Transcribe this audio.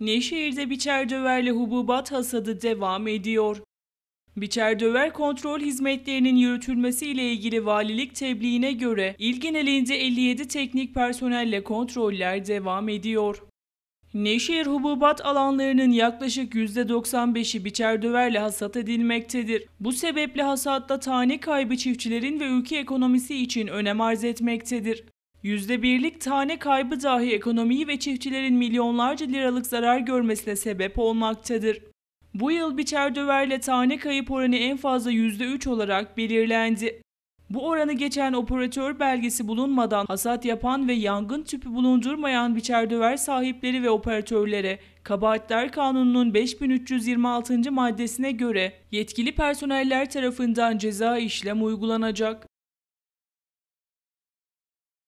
Nevşehir'de biçer döverle hububat hasadı devam ediyor. Biçer döver kontrol hizmetlerinin yürütülmesiyle ilgili valilik tebliğine göre il genelinde 57 teknik personelle kontroller devam ediyor. Nevşehir hububat alanlarının yaklaşık %95'i biçer döverle hasat edilmektedir. Bu sebeple hasatta tane kaybı çiftçilerin ve ülke ekonomisi için önem arz etmektedir. %1'lik tane kaybı dahi ekonomiyi ve çiftçilerin milyonlarca liralık zarar görmesine sebep olmaktadır. Bu yıl biçer döverle tane kayıp oranı en fazla %3 olarak belirlendi. Bu oranı geçen operatör belgesi bulunmadan hasat yapan ve yangın tüpü bulundurmayan biçer döver sahipleri ve operatörlere Kabahatler Kanunu'nun 5326. maddesine göre yetkili personeller tarafından ceza işlem uygulanacak.